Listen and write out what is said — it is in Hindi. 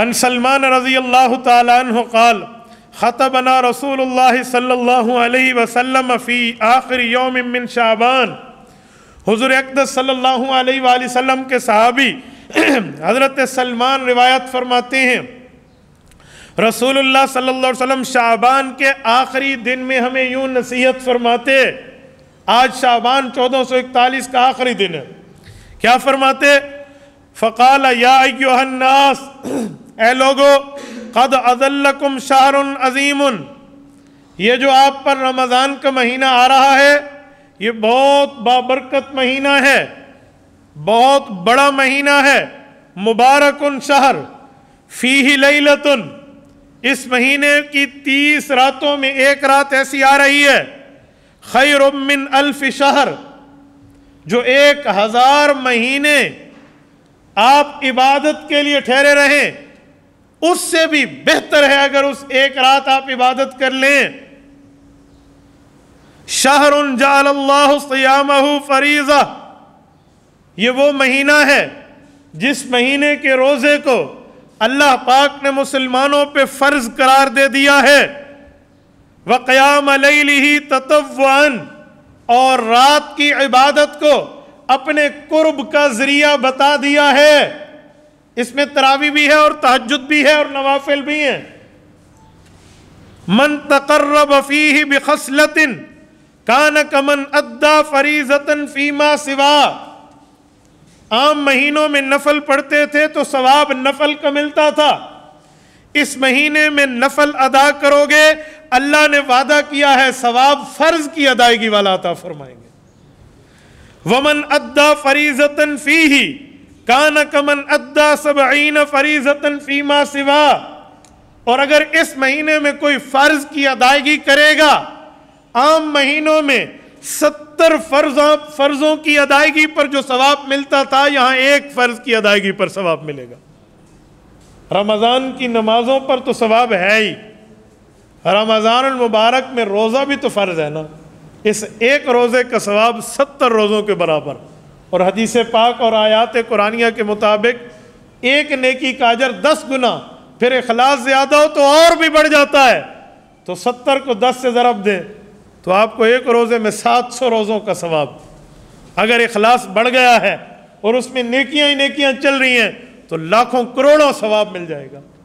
अन सलमान रजी अल्लाह तआल ख़तबना रसूल सल्लल्लाहु वसल्लम फ़ी आखिर योम मिन शाबान हुजूर अकदस सल्लल्लाहु अलैहि वसल्लम के सहाबी हज़रत सलमान रिवायत फरमाते हैं रसूलुल्लाह सल्लल्लाहु अलैहि वसल्लम शाबान के आखिरी दिन में हमें यूं नसीहत फरमाते आज शाबान 1441 का आखिरी दिन है क्या फरमाते फ़काल या योहन्नास ए लोगो कद अजल्लकुम शार अज़ीम ये जो आप पर रमज़ान का महीना आ रहा है ये बहुत बाबरकत महीना है बहुत बड़ा महीना है मुबारक शहर फ़ी ही इस महीने की तीस रातों में एक रात ऐसी आ रही है खैर मिन अल्फ शहर जो एक हज़ार महीने आप इबादत के लिए ठहरे रहें उससे भी बेहतर है अगर उस एक रात आप इबादत कर लें शाहरुन जालल्लाहु फरीज़ा ये वो महीना है जिस महीने के रोज़े को अल्लाह पाक ने मुसलमानों पे फ़र्ज़ करार दे दिया है व क़याम ही तत्वान और रात की इबादत को अपने कुर्ब का ज़रिया बता दिया है इसमें तरावी भी है और तहजद भी है और नवाफिल भी हैं मन तकर्रब ही बखसलतिन कान कमन अद्दा फरीजतन फीमा सिवा आम महीनों में नफल पढ़ते थे तो सवाब नफल का मिलता था इस महीने में नफल अदा करोगे अल्लाह ने वादा किया है सवाब फर्ज की अदायगी वाला था फरमाएंगे वमन अद्दा फरीजतन फी ही कान कमन अद्दा सब फरीजतन फीमा सिवा और अगर इस महीने में कोई फर्ज की अदायगी करेगा आम महीनों में सत्तर फर्जों फर्जों की अदायगी पर जो सवाब मिलता था यहाँ एक फर्ज की अदायगी पर सवाब मिलेगा रमज़ान की नमाजों पर तो सवाब है ही रमज़ान मुबारक में रोज़ा भी तो फ़र्ज़ है ना इस एक रोज़े का सवाब सत्तर रोज़ों के बराबर और हदीस पाक और आयात कुरानिया के मुताबिक एक नेकी काजर दस गुना फिर अखलास ज़्यादा हो तो और भी बढ़ जाता है तो सत्तर को दस से ज़रब दें तो आपको एक रोज़े में सात सौ रोज़ों का सवाब अगर अखलास बढ़ गया है और उसमें नेकियां ही नेकियां चल रही हैं तो लाखों करोड़ों सवाब मिल जाएगा